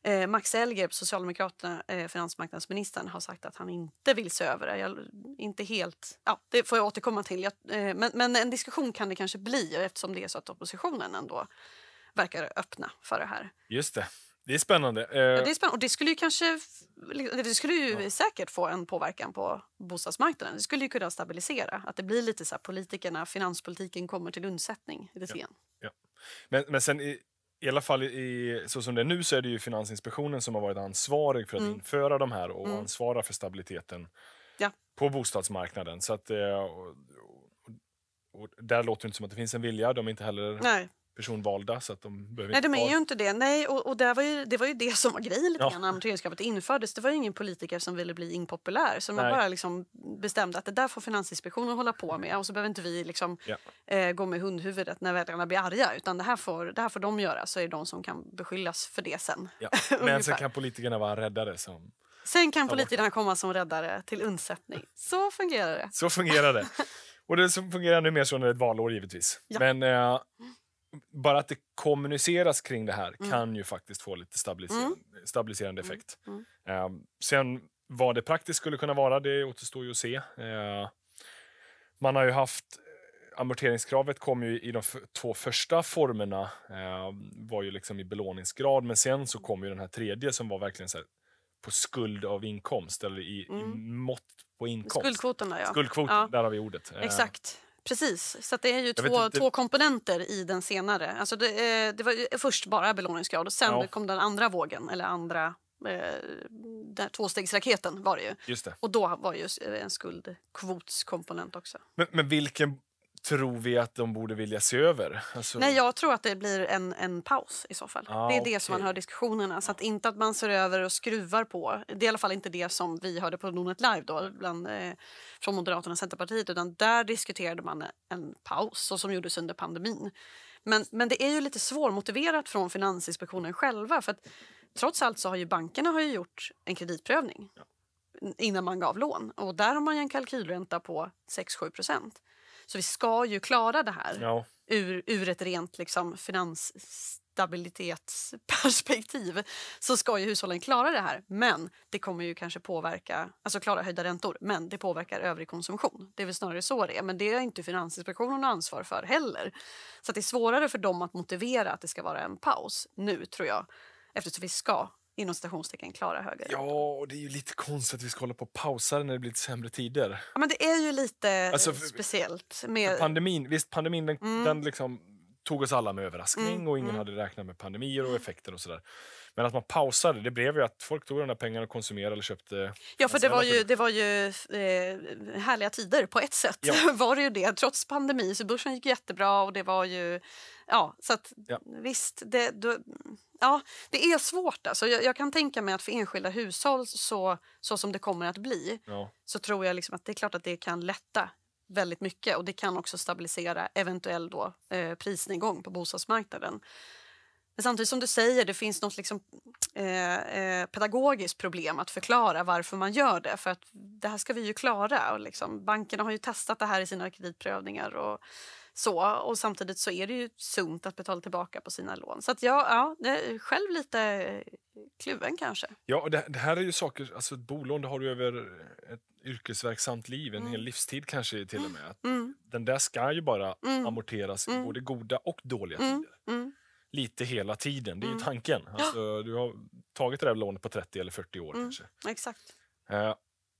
Eh, Max Elger, Socialdemokraterna, eh, finansmarknadsministern, har sagt att han inte vill se över det. Jag, inte helt, ja, det får jag återkomma till. Jag, eh, men, men, en diskussion kan det kanske bli eftersom det är så att oppositionen ändå verkar öppna för det här. Just det. Det är spännande. Eh, ja, det, är spännande. Och det skulle ju, kanske, det skulle ju ja. säkert få en påverkan på bostadsmarknaden. Det skulle ju kunna stabilisera. Att det blir lite så här politikerna, finanspolitiken kommer till undsättning. Lite ja. ja. Men, men sen i alla fall i, så som det är nu så är det ju Finansinspektionen som har varit ansvarig för att mm. införa de här och mm. ansvara för stabiliteten ja. på bostadsmarknaden. Så att, eh, och, och, och där låter det inte som att det finns en vilja. De är inte heller Nej personvalda. Så att de behöver Nej, de är ju inte det. Nej, och, och det, var ju, det var ju det som var grejen lite ja. grann när amorteringskravet infördes. Det var ju ingen politiker som ville bli impopulär. Så man bara liksom bestämde att det där får Finansinspektionen hålla på med och så behöver inte vi liksom, ja. eh, gå med hundhuvudet när väljarna blir arga. Utan det här, får, det här får de göra, så är det de som kan beskyllas för det sen. Ja. <laughs> Men sen kan politikerna vara räddare som Sen kan politikerna komma som räddare till undsättning. <laughs> Så fungerar det. Så fungerar det. <laughs> Och det fungerar nu mer så när det är ett valår givetvis. Ja. Men eh, bara att det kommuniceras kring det här mm. kan ju faktiskt få lite stabiliser mm. stabiliserande mm. effekt. Um, sen vad det praktiskt skulle kunna vara, det återstår ju att se. Uh, man har ju haft eh, amorteringskravet kom ju i de två första formerna, eh, var ju liksom i belåningsgrad, men sen så kom ju den här tredje som var verkligen så här, på skuld av inkomst, eller i, mm. i mått på inkomst. Skuldkvoten, ja. Skuldkvoten, ja. där har vi ordet. Ehm, Exakt. Precis, så det är ju två, inte... två, komponenter i den senare. Alltså det, eh, det var först bara belåningsgrad och sen ja. kom den andra vågen, eller andra eh, där tvåstegsraketen var det ju. Det. Och då var ju en skuldkvotskomponent också. Men, men vilken tror vi att de borde vilja se över? Alltså... Nej, jag tror att det blir en, en paus i så fall. Ah, det är okay. det som man hör diskussionerna. Så att inte att man ser över och skruvar på. Det är i alla fall inte det som vi hörde på Nordnet Live då, bland, eh, från Moderaterna och Centerpartiet. Utan där diskuterade man en paus, så som gjordes under pandemin. Men, men det är ju lite svårmotiverat från Finansinspektionen själva. För att, trots allt så har ju bankerna har ju gjort en kreditprövning ja. innan man gav lån. Och där har man en kalkylränta på 6-7 procent. Så vi ska ju klara det här ja. ur, ur ett rent liksom, finansstabilitetsperspektiv. Så ska ju hushållen klara det här, men det kommer ju kanske påverka, alltså klara höjda räntor, men det påverkar övrig konsumtion. Det är väl snarare så det är, men det är inte Finansinspektionen ansvar för heller. Så det är svårare för dem att motivera att det ska vara en paus nu, tror jag eftersom vi ska inom stationstecken klara högerräntor. Ja, och det är ju lite konstigt att vi ska hålla på och pausa när det blir lite sämre tider. Ja, men det är ju lite alltså, eh, för, speciellt. Med... Pandemin, visst, pandemin den, mm. den liksom tog oss alla med överraskning mm. och ingen mm. hade räknat med pandemier och mm. effekter och sådär. Men att man pausade, det blev ju att folk tog de där pengarna och konsumerade eller köpte... Ja, för det var ju, det var ju eh, härliga tider på ett sätt. Ja. <laughs> var det ju det. Trots pandemi så börsen gick jättebra och det var ju... Ja, så att ja. visst, det, då, ja, det är svårt. Alltså. Jag, jag, kan tänka mig att för enskilda hushåll, så, så som det kommer att bli, ja. så tror jag liksom att det är klart att det kan lätta väldigt mycket och det kan också stabilisera eventuell då, eh, prisnedgång på bostadsmarknaden. Men samtidigt som du säger, det finns något liksom, eh, eh, pedagogiskt problem att förklara varför man gör det. För att det här ska vi ju klara. Och liksom, bankerna har ju testat det här i sina kreditprövningar. Och, så, och samtidigt så är det ju sunt att betala tillbaka på sina lån. Så att jag, ja, det själv lite eh, kluven kanske. Ja, och det, det, här är ju saker, alltså ett bolån det har du över ett yrkesverksamt liv, en mm. hel livstid kanske till och mm. med. Mm. Den där ska ju bara mm. amorteras i mm. både goda och dåliga mm. tider lite hela tiden. Det är ju mm. tanken. Alltså, du har tagit det där lånet på 30 eller 40 år mm. kanske. Exakt. Eh,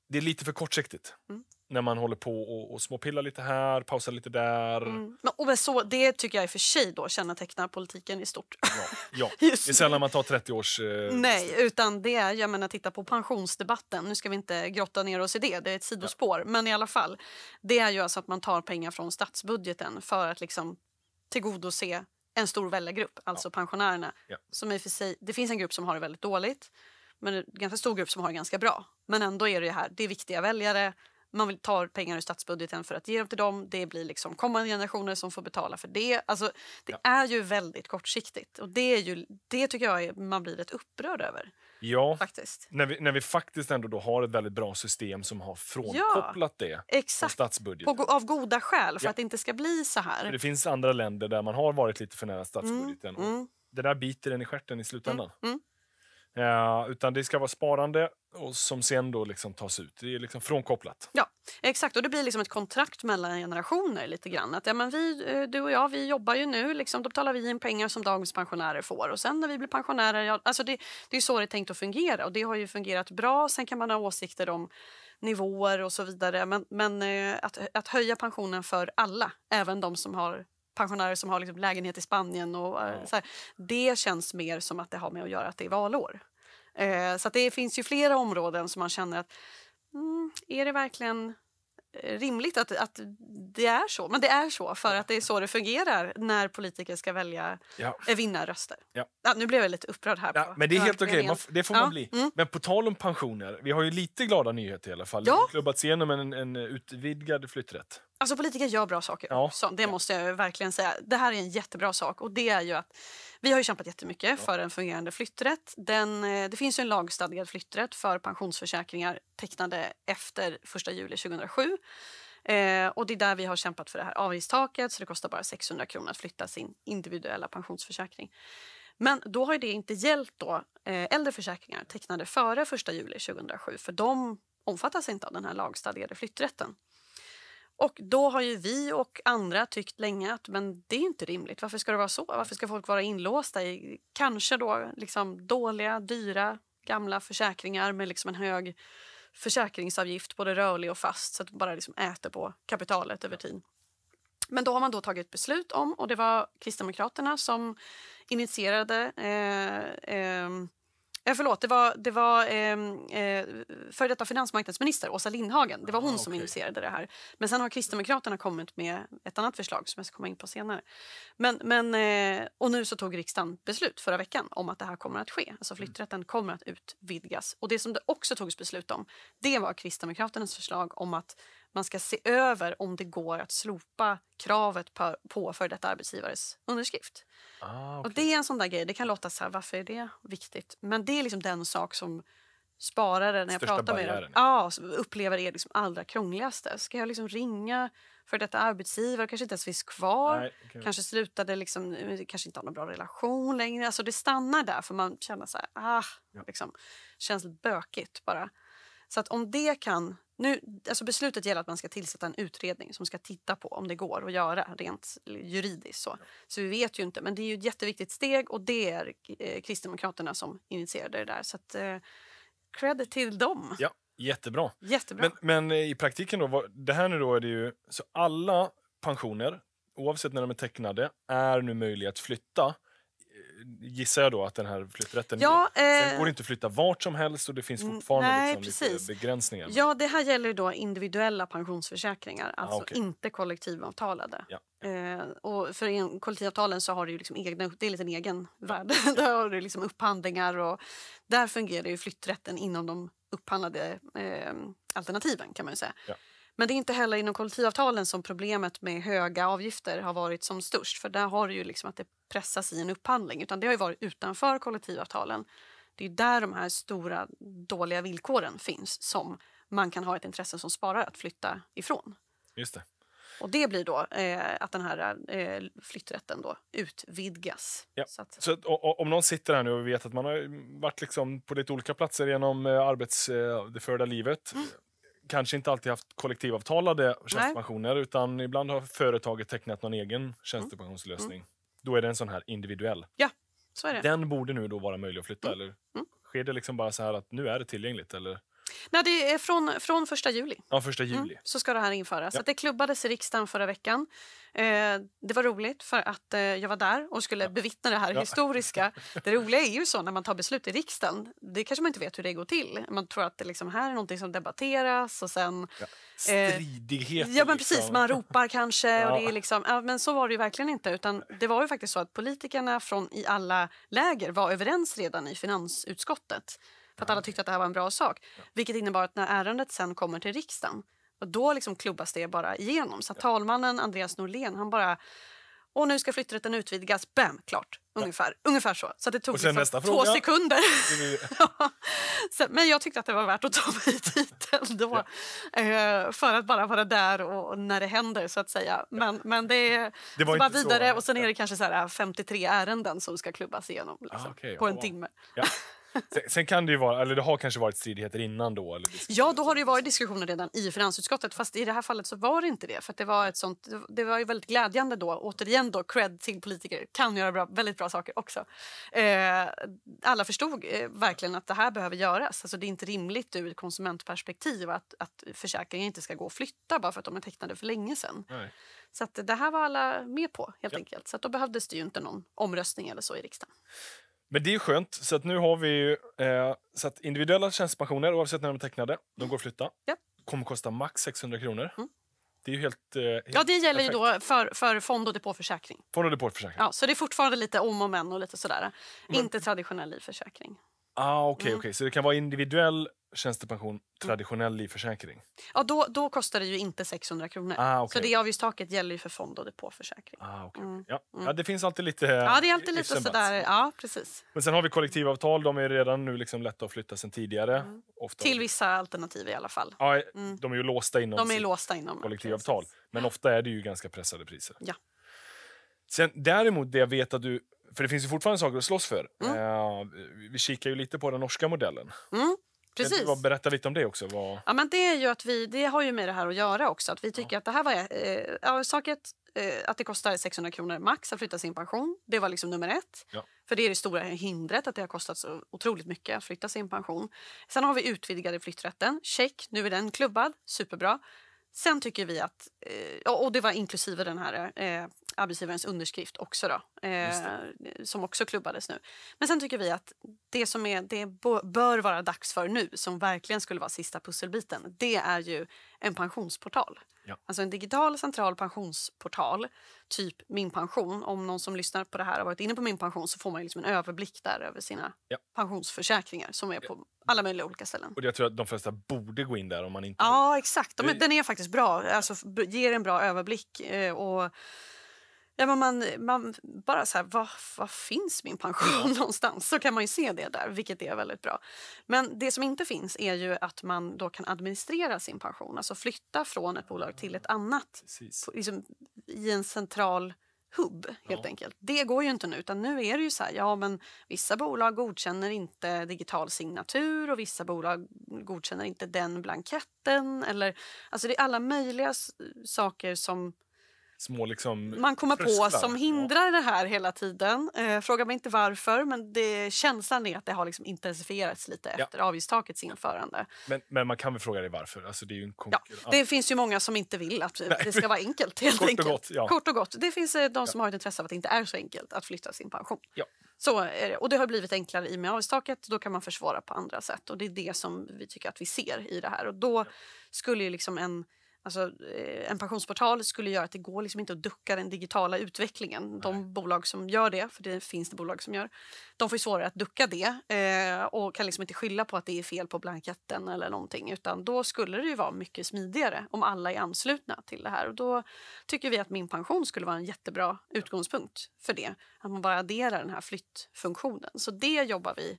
det är lite för kortsiktigt. Mm. När man håller på och, och småpillar lite här, pausar lite där. Mm. Men, och så, det tycker jag i och för sig då kännetecknar politiken i stort. Ja, ja. <laughs> det är sällan man tar 30 års... Eh, Nej, utan det är, jag menar titta på pensionsdebatten, nu ska vi inte grotta ner oss i det, det är ett sidospår, ja. men i alla fall. Det är ju alltså att man tar pengar från statsbudgeten för att liksom tillgodose en stor väljargrupp, alltså ja. pensionärerna. Ja. Som i för sig, det finns en grupp som har det väldigt dåligt, men en ganska stor grupp som har det ganska bra. Men ändå är det här, det är viktiga väljare. Man vill ta pengar ur statsbudgeten för att ge dem till dem. Det blir liksom kommande generationer som får betala för det. Alltså, det ja. är ju väldigt kortsiktigt och det, är ju, det tycker jag är, man blir rätt upprörd över. Ja, faktiskt. När, vi, när vi faktiskt ändå då har ett väldigt bra system som har frånkopplat ja, det exakt. statsbudgeten. På, av goda skäl, för ja. att det inte ska bli så här. För det finns andra länder där man har varit lite för nära mm, statsbudgeten. Mm. Mm. Det där biter en i stjärten. i slutändan. Mm. mm. Eh, utan det ska vara sparande och som sen då liksom tas ut. Det är liksom frånkopplat. Ja, exakt. Och det blir liksom ett kontrakt mellan generationer lite grann. Att ja, men vi, eh, du och jag, vi jobbar ju nu. Liksom, då betalar vi in pengar som dagens pensionärer får. Och sen när vi blir pensionärer, ja, alltså det, det är så det är tänkt att fungera. Och det har ju fungerat bra. Sen kan man ha åsikter om nivåer och så vidare. Men, men eh, att, att höja pensionen för alla, även de som har pensionärer som har liksom lägenhet i Spanien. Och, ja. så här, det känns mer som att det har med att göra att det är valår. Eh, så det finns ju flera områden som man känner att mm, är det verkligen eh, rimligt att, att det är så? Men det är så, för att det är så det fungerar när politiker ska välja ja. Eh, vinnarröster. Ja. Ja, nu blev jag lite upprörd här. Ja, på, men det är helt okej, okay. det får man bli. Mm. Men på tal om pensioner, vi har ju lite glada nyheter i alla fall. Ja. Det har klubbats igenom en, en utvidgad flytträtt. Alltså politiker gör bra saker. Ja. Så, det måste jag verkligen säga. Det här är en jättebra sak och det är ju att vi har ju kämpat jättemycket för en fungerande flytträtt. Den, eh, det finns ju en lagstadgad flytträtt för pensionsförsäkringar tecknade efter 1 juli 2007. Eh, och det är där vi har kämpat för det här avgiftstaket så det kostar bara 600 kronor att flytta sin individuella pensionsförsäkring. Men då har det inte gällt då, eh, äldre försäkringar tecknade före 1 juli 2007 för de omfattas inte av den här lagstadgade flytträtten. Och då har ju vi och andra tyckt länge att men det är inte rimligt. Varför ska det vara så? Varför ska folk vara inlåsta i kanske då liksom dåliga, dyra, gamla försäkringar med liksom en hög försäkringsavgift, både rörlig och fast, så att man bara liksom äter på kapitalet över tid. Men då har man då tagit beslut om, och det var Kristdemokraterna som initierade eh, eh, Eh, förlåt, det var, det var ehm, eh, före detta finansmarknadsminister Åsa Lindhagen. Det var hon ah, okay. som initierade det här. Men sen har Kristdemokraterna kommit med ett annat förslag som jag ska komma in på senare. Men, men, eh, och nu så tog riksdagen beslut förra veckan om att det här kommer att ske. Alltså mm. flytträtten kommer att utvidgas. Och det som det också togs beslut om, det var Kristdemokraternas förslag om att man ska se över om det går att slopa kravet på, på för detta arbetsgivares underskrift. Ah, okay. Och Det är en sån där grej. Det kan låta så här, varför är det viktigt? Men det är liksom den sak som sparare när jag Största pratar med dem ja, upplever är liksom allra krångligaste. Ska jag liksom ringa för detta arbetsgivare kanske inte ens finns kvar. Nej, okay. Kanske slutade liksom, eh, kanske inte har någon bra relation längre. Alltså det stannar där för man känner så här, ah, ja. liksom, känns bökigt bara. Så att om det kan nu, alltså beslutet gäller att man ska tillsätta en utredning som ska titta på om det går att göra rent juridiskt. Så, så vi vet ju inte, men det är ju ett jätteviktigt steg och det är eh, Kristdemokraterna som initierade det där. Så att, eh, credit till dem. Ja, jättebra. jättebra. Men, men eh, i praktiken då, vad, det här nu då är det ju, så alla pensioner, oavsett när de är tecknade, är nu möjliga att flytta gissar jag då att den här flytträtten ja, eh, går det inte att flytta vart som helst och det finns fortfarande nej, liksom begränsningar. Ja, det här gäller då individuella pensionsförsäkringar, ah, alltså ah, okay. inte kollektivavtalade. Ja. Eh, och för en, kollektivavtalen så har du liksom egna, det är lite en egen värld. <laughs> där har du liksom upphandlingar och där fungerar ju flytträtten inom de upphandlade eh, alternativen kan man säga. Ja. Men det är inte heller inom kollektivavtalen som problemet med höga avgifter har varit som störst. För där har du ju liksom att det pressas i en upphandling utan det har ju varit utanför kollektivavtalen. Det är där de här stora dåliga villkoren finns som man kan ha ett intresse som sparare att flytta ifrån. Just det. Och det blir då eh, att den här eh, flytträtten då utvidgas. Ja. Så, att... så och, om någon sitter här nu och vet att man har mm, varit liksom på lite olika platser genom eh, arbets, eh, det förda livet. Mm. Kanske inte alltid haft kollektivavtalade tjänstepensioner Nej. utan ibland har företaget tecknat någon egen tjänstepensionslösning. Mm. Då är det en sån här individuell. Ja, så är det. Den borde nu då vara möjlig att flytta, mm. eller? Mm. Sker det liksom bara så här att nu är det tillgängligt? Eller? Nej, det är från, från första juli. Ja, första mm, juli. Mm, så ska det här införas. Ja. det klubbades i riksdagen förra veckan. Eh, det var roligt för att eh, jag var där och skulle ja. bevittna det här ja. historiska. <laughs> Det roliga är ju så när man tar beslut i riksdagen. Det kanske man inte vet hur det går till. Man tror att det liksom här är någonting som debatteras och sen... Ja. Eh, Stridigheter. Eh, ja, men precis. Liksom. Man ropar kanske och <laughs> det är liksom... Ja, men så var det ju verkligen inte. Utan det var ju faktiskt så att politikerna från i alla läger var överens redan i finansutskottet för att alla tyckte att det här var en bra sak. Vilket innebar att när ärendet sen kommer till riksdagen då liksom klubbas det bara igenom. Så talmannen Andreas Norlén, han bara och nu ska flytträtten utvidgas. Bam! Klart. Ungefär, ja. ungefär så. Så det tog liksom två sekunder. <laughs> ja. men jag tyckte att det var värt att ta mig <laughs> dit ändå Ja. Eh, för att bara vara där och, när det händer, så att säga. Men, men det, det var så bara vidare. Så, och sen är det kanske så här 53 eh, ärenden som ska klubbas igenom liksom, ah, okay. på en timme. <laughs> <laughs> Sen, sen, kan det ju vara, eller det har kanske varit stridigheter innan då? Eller ja, då har det varit diskussioner redan i finansutskottet. Fast i det här fallet så var det inte det. För det var ett sånt, det var ju väldigt glädjande då, återigen då, cred till politiker, kan göra bra, väldigt bra saker också. Eh, alla förstod eh, verkligen att det här behöver göras. Alltså det är inte rimligt ur ett konsumentperspektiv att, att försäkringen inte ska gå att flytta bara för att de är tecknade för länge sedan. Nej. Så att det här var alla med på helt ja. enkelt. Så att då behövdes det ju inte någon omröstning eller så i riksdagen. Men det är skönt, så att nu har vi ju, eh, så att individuella tjänstepensioner, oavsett när de är tecknade, de går att flytta. Ja. kommer kosta max 600 kronor. Mm. Det är ju helt, eh, helt Ja, det gäller perfekt. ju då för, för fond och depåförsäkring. Fond och depåförsäkring. Ja, så det är fortfarande lite om och men och lite sådär. Men, mm. Inte traditionell livförsäkring. Ah, Okej, okay, mm. okay, så det kan vara individuell tjänstepension, traditionell mm. livförsäkring? Ja, då, då kostar det ju inte 600 kronor. Ah, okay. Så det avgiftstaket gäller ju för fond och depåförsäkring. Ah, okay. Mm. ja. Mm. ja, det finns alltid lite Ja, det är alltid lite sådär. Ja, precis. Men sen har vi kollektivavtal. De är redan nu liksom lätta att flytta sen tidigare. Mm. Ofta. Till vissa alternativ i alla fall. Ja, eh, mm. De är ju låsta inom, de är låsta inom kollektivavtal. Precis. Men ofta är det ju ganska pressade priser. Ja. Sen, däremot, det jag vet att du för det finns ju fortfarande saker att slåss för. Mm. Uh, vi kikar ju lite på den norska modellen. Mm. Precis. Bara berätta lite om det också. Vad... Ja, men det, är ju att vi, det har ju med det här att göra också. Att vi tycker ja. att det här var... Eh, ja, saket, eh, att det kostar 600 kronor max att flytta sin pension. Det var liksom nummer ett. Ja. För det är det stora hindret, att det har kostat så otroligt mycket att flytta sin pension. Sen har vi utvidgade flytträtten. Check, nu är den klubbad. Superbra. Sen tycker vi att, eh, och det var inklusive den här eh, arbetsgivarens underskrift också då, eh, som också klubbades nu. Men sen tycker vi att det som är, det bör vara dags för nu, som verkligen skulle vara sista pusselbiten, det är ju en pensionsportal. Ja. Alltså en digital central pensionsportal, typ Min pension. Om någon som lyssnar på det här har varit inne på Min pension så får man liksom en överblick där över sina ja. pensionsförsäkringar som är på ja. alla möjliga olika ställen. Och jag tror att de flesta borde gå in där om man inte... Ja, exakt. den är faktiskt bra. Alltså, ger en bra överblick. Eh, och Ja, men man, man bara så här, vad, vad finns min pension <laughs> någonstans? Så kan man ju se det där, vilket är väldigt bra. Men det som inte finns är ju att man då kan administrera sin pension, alltså flytta från ett bolag till ett annat på, liksom, i en central hubb helt ja. enkelt. Det går ju inte nu utan nu är det ju så här, ja men vissa bolag godkänner inte digital signatur och vissa bolag godkänner inte den blanketten eller alltså det är alla möjliga saker som små liksom, man kommer frustrar. på som hindrar det här hela tiden. Eh, fråga mig inte varför, men det, känslan är att det har liksom intensifierats lite ja. efter avgiftstakets införande. Men, men, man kan väl fråga dig varför? Alltså, det, är ja, det finns ju många som inte vill att Nej. det ska vara enkelt. <laughs> Helt Kort, Och gott, ja. Kort och gott. Det finns eh, de som har ett intresse av att det inte är så enkelt att flytta sin pension. Så är det. Och det har blivit enklare i och med avgiftstaket. Då kan man försvara på andra sätt. Och det är det som vi tycker att vi ser i det här. Och då skulle ju liksom en Alltså, eh, en pensionsportal skulle göra att det går liksom inte att ducka den digitala utvecklingen. Nej. De bolag som gör det, för det finns det bolag som gör, de får svårare att ducka det eh, och kan liksom inte skylla på att det är fel på blanketten eller någonting. Utan då skulle det ju vara mycket smidigare om alla är anslutna till det här. Och då tycker vi att min pension skulle vara en jättebra utgångspunkt för det. Att man bara adderar den här flyttfunktionen. Så det jobbar vi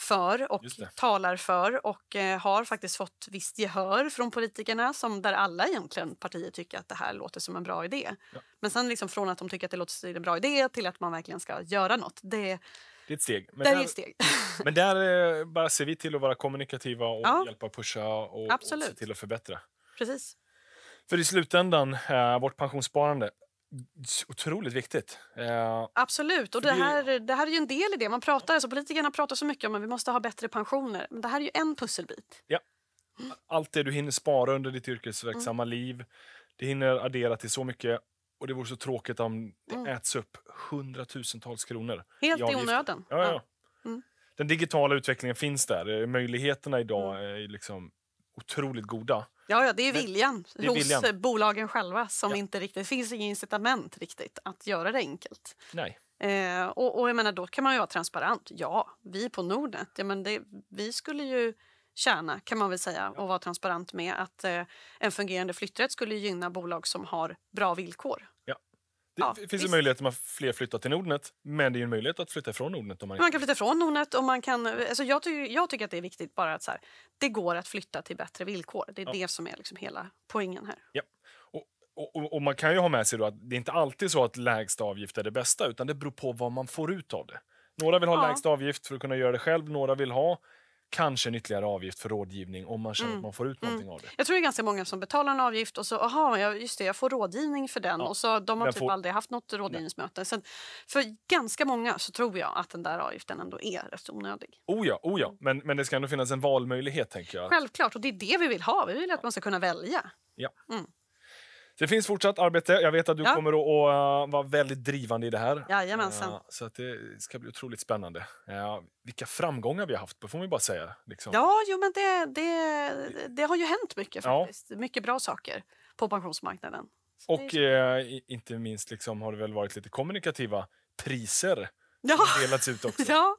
för och talar för och eh, har faktiskt fått visst gehör från politikerna som där alla egentligen partier tycker att det här låter som en bra idé. Ja. Men sen liksom från att de tycker att det låter som en bra idé till att man verkligen ska göra nåt Det, det är ett steg. Men där, där, steg. <laughs> men där eh, bara ser vi till att vara kommunikativa och ja. hjälpa pusha och, och se till att förbättra. Precis. För i slutändan, eh, vårt pensionssparande, otroligt viktigt. Eh, Absolut, och det här, det... här är ju en del i det. Man pratar, alltså, politikerna pratar så mycket om att vi måste ha bättre pensioner, men det här är ju en pusselbit. Ja. Allt det du hinner spara under ditt yrkesverksamma mm. liv, det hinner addera till så mycket och det vore så tråkigt om det mm. äts upp hundratusentals kronor. Helt i, onödan. Ja, ja. Mm. Den digitala utvecklingen finns där. Eh, möjligheterna idag mm. är liksom otroligt goda. Ja, ja det är viljan det är hos viljan. Eh, bolagen själva som ja. inte riktigt... Det finns inget incitament riktigt att göra det enkelt. Nej. Eh, och, och jag menar, då kan man ju vara transparent. Ja, vi på Nordnet, ja, men det, vi skulle ju tjäna, kan man väl säga, och vara transparent med att eh, en fungerande flytträtt skulle gynna bolag som har bra villkor. Ja. Det ja, finns visst. en möjlighet att fler flyttar till Nordnet, men det är en möjlighet att flytta från Nordnet. Om man... man kan flytta från Nordnet. Och man kan, alltså jag, ty jag tycker att det är viktigt bara att så här, det går att flytta till bättre villkor. Det är ja. det som är liksom hela poängen här. Ja. Och, och, och, man kan ju ha med sig att det är inte alltid så att lägsta avgift är det bästa, utan det beror på vad man får ut av det. Några vill ha ja. lägsta avgift för att kunna göra det själv, några vill ha kanske en ytterligare avgift för rådgivning om man känner mm. att man får ut mm. någonting mm. av det. Jag tror det är ganska många som betalar en avgift och så aha, just det, jag får rådgivning för den ja. och så de har typ får... aldrig haft något rådgivningsmöte. Sen, för ganska många så tror jag att den där avgiften ändå är rätt onödig. Oh ja, oh ja. Mm. Men, men det ska ändå finnas en valmöjlighet tänker jag. Självklart och det är det vi vill ha. Vi vill att man ska kunna välja. Ja. Mm det finns fortsatt arbete. Jag vet att du ja. kommer att uh, vara väldigt drivande i det här. Jajamensan. Uh, så att det ska bli otroligt spännande. Uh, vilka framgångar vi har haft, får vi bara säga. Liksom. Ja, jo, men det, det, det, har ju hänt mycket faktiskt. Ja. Mycket bra saker på pensionsmarknaden. Så och eh, inte minst liksom, har det väl varit lite kommunikativa priser ja. som delats ut också. <laughs> ja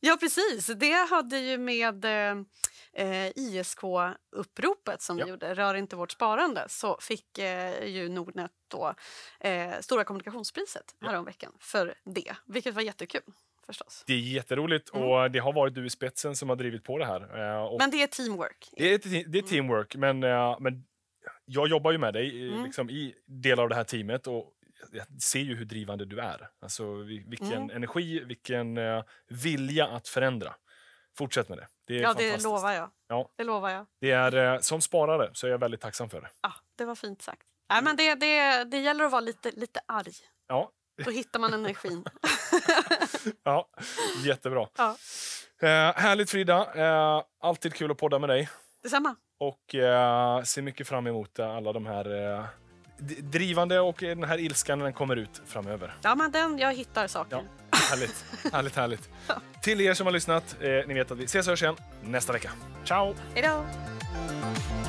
ja, precis. Det hade ju med eh, ISK-uppropet som ja. vi gjorde, Rör inte vårt sparande, så fick eh, ju Nordnet då eh, Stora kommunikationspriset ja. för det, vilket var jättekul. Förstås. Det är jätteroligt mm. och det har varit du i spetsen som har drivit på det här. Eh, men det är teamwork? Det är, det är mm. teamwork, mm. men, eh, men jag jobbar ju med dig eh, mm. liksom, i delar av det här teamet och jag ser ju hur drivande du är. Alltså, vilken mm. energi, vilken eh, vilja att förändra. Fortsätt med det. det ja, det lovar jag. Ja. Det lovar jag. Det är, eh, som sparare så är jag väldigt tacksam för det. Ja, det var fint sagt. Nej, men det, det, det gäller att vara lite, lite arg. Ja. Då hittar man energin. <laughs> ja, jättebra. Ja. Eh, härligt, Frida. Eh, alltid kul att podda med dig. Detsamma. Och eh, ser mycket fram emot alla de här eh, drivande och den här ilskan den kommer ut framöver. Ja, men den, jag hittar saker. Ja, härligt, <laughs> härligt, härligt. Till er som har lyssnat, eh, ni vet att vi ses och hörs igen nästa vecka. Ciao! Hej